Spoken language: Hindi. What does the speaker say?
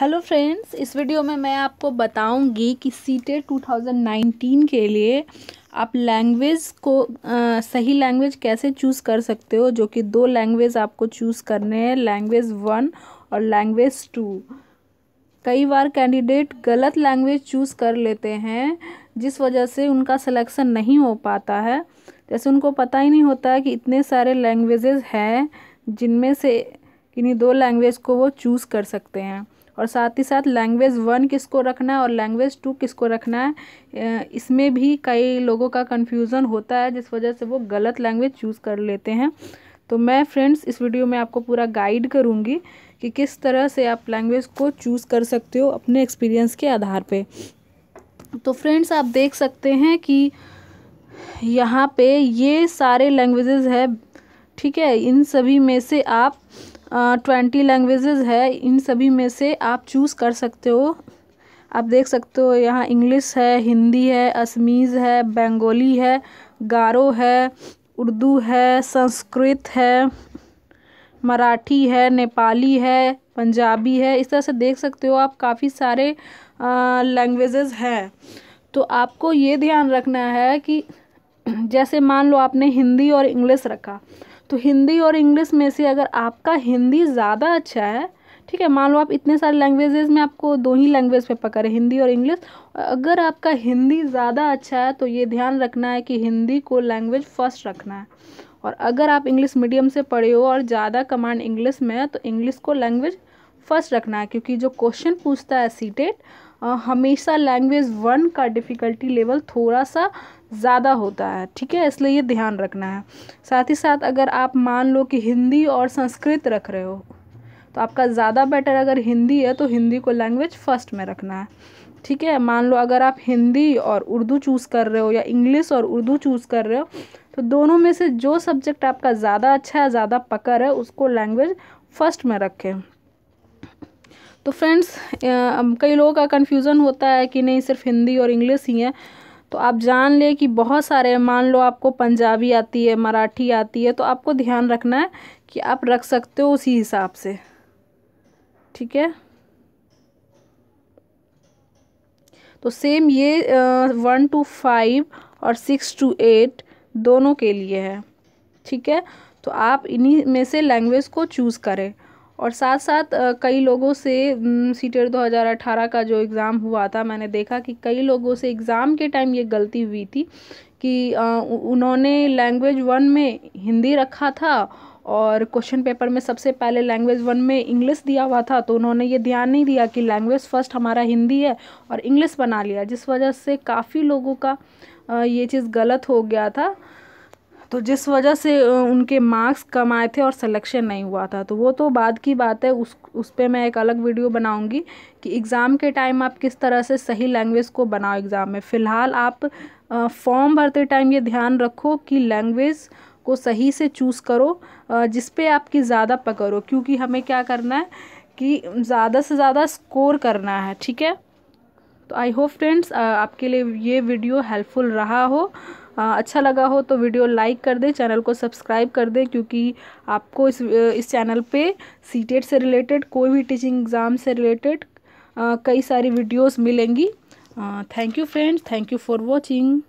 हेलो फ्रेंड्स इस वीडियो में मैं आपको बताऊंगी कि सी 2019 e के लिए आप लैंग्वेज को आ, सही लैंग्वेज कैसे चूज़ कर सकते हो जो कि दो लैंग्वेज आपको चूज़ करने हैं लैंग्वेज वन और लैंग्वेज टू कई बार कैंडिडेट गलत लैंग्वेज चूज़ कर लेते हैं जिस वजह से उनका सिलेक्शन नहीं हो पाता है जैसे उनको पता ही नहीं होता कि इतने सारे लैंग्वेज़ हैं जिनमें से इन्हीं दो लैंग्वेज को वो चूज़ कर सकते हैं और साथ ही साथ लैंग्वेज वन किसको रखना है और लैंग्वेज टू किसको रखना है इसमें भी कई लोगों का कन्फ्यूज़न होता है जिस वजह से वो गलत लैंग्वेज चूज़ कर लेते हैं तो मैं फ्रेंड्स इस वीडियो में आपको पूरा गाइड करूँगी कि किस तरह से आप लैंग्वेज को चूज़ कर सकते हो अपने एक्सपीरियंस के आधार पर तो फ्रेंड्स आप देख सकते हैं कि यहाँ पे ये सारे लैंग्वेजेस है ठीक है इन सभी में से आप ट्वेंटी लैंग्वेजेस है इन सभी में से आप चूज़ कर सकते हो आप देख सकते हो यहाँ इंग्लिश है हिंदी है असमीज़ है बंगाली है गारो है उर्दू है संस्कृत है मराठी है नेपाली है पंजाबी है इस तरह से देख सकते हो आप काफ़ी सारे लैंग्वेजेस हैं तो आपको ये ध्यान रखना है कि जैसे मान लो आपने हिंदी और इंग्लिश रखा तो हिंदी और इंग्लिश में से अगर आपका हिंदी ज़्यादा अच्छा है ठीक है मान लो आप इतने सारे लैंग्वेजेस में आपको दो ही लैंग्वेज पे है हिंदी और इंग्लिश अगर आपका हिंदी ज़्यादा अच्छा है तो ये ध्यान रखना है कि हिंदी को लैंग्वेज फर्स्ट रखना है और अगर आप इंग्लिश मीडियम से पढ़े हो और ज़्यादा कमांड इंग्लिश में है तो इंग्लिश को लैंग्वेज फर्स्ट रखना है क्योंकि जो क्वेश्चन पूछता है सीटेट e हमेशा लैंग्वेज वन का डिफ़िकल्टी लेवल थोड़ा सा ज़्यादा होता है ठीक है इसलिए ये ध्यान रखना है साथ ही साथ अगर आप मान लो कि हिंदी और संस्कृत रख रहे हो तो आपका ज़्यादा बेटर अगर हिंदी है तो हिंदी को लैंग्वेज फर्स्ट में रखना है ठीक है मान लो अगर आप हिंदी और उर्दू चूज़ कर रहे हो या इंग्लिश और उर्दू चूज़ कर रहे हो तो दोनों में से जो सब्जेक्ट आपका ज़्यादा अच्छा है ज़्यादा पकड़ है उसको लैंग्वेज फर्स्ट में रखें तो फ्रेंड्स कई लोगों का कन्फ्यूज़न होता है कि नहीं सिर्फ हिंदी और इंग्लिश ही है तो आप जान लें कि बहुत सारे मान लो आपको पंजाबी आती है मराठी आती है तो आपको ध्यान रखना है कि आप रख सकते हो उसी हिसाब से ठीक है तो सेम ये वन टू फाइव और सिक्स टू एट दोनों के लिए है ठीक है तो आप इन्हीं में से लैंग्वेज को चूज़ करें और साथ साथ कई लोगों से हज़ार 2018 का जो एग्ज़ाम हुआ था मैंने देखा कि कई लोगों से एग्ज़ाम के टाइम ये गलती हुई थी कि उन्होंने लैंग्वेज वन में हिंदी रखा था और क्वेश्चन पेपर में सबसे पहले लैंग्वेज वन में इंग्लिश दिया हुआ था तो उन्होंने ये ध्यान नहीं दिया कि लैंग्वेज फर्स्ट हमारा हिंदी है और इंग्लिश बना लिया जिस वजह से काफ़ी लोगों का ये चीज़ गलत हो गया था तो जिस वजह से उनके मार्क्स कम आए थे और सिलेक्शन नहीं हुआ था तो वो तो बाद की बात है उस उस पर मैं एक अलग वीडियो बनाऊँगी कि एग्ज़ाम के टाइम आप किस तरह से सही लैंग्वेज को बनाओ एग्ज़ाम में फ़िलहाल आप फॉर्म भरते टाइम ये ध्यान रखो कि लैंग्वेज को सही से चूज़ करो जिस पे आपकी ज़्यादा पकड़ हो क्योंकि हमें क्या करना है कि ज़्यादा से ज़्यादा स्कोर करना है ठीक है तो आई होप फ्रेंड्स आपके लिए ये वीडियो हेल्पफुल रहा हो हाँ, अच्छा लगा हो तो वीडियो लाइक कर दें चैनल को सब्सक्राइब कर दें क्योंकि आपको इस इस चैनल पे सी e से रिलेटेड कोई भी टीचिंग एग्ज़ाम से रिलेटेड कई सारी वीडियोस मिलेंगी thank you friends thank you for watching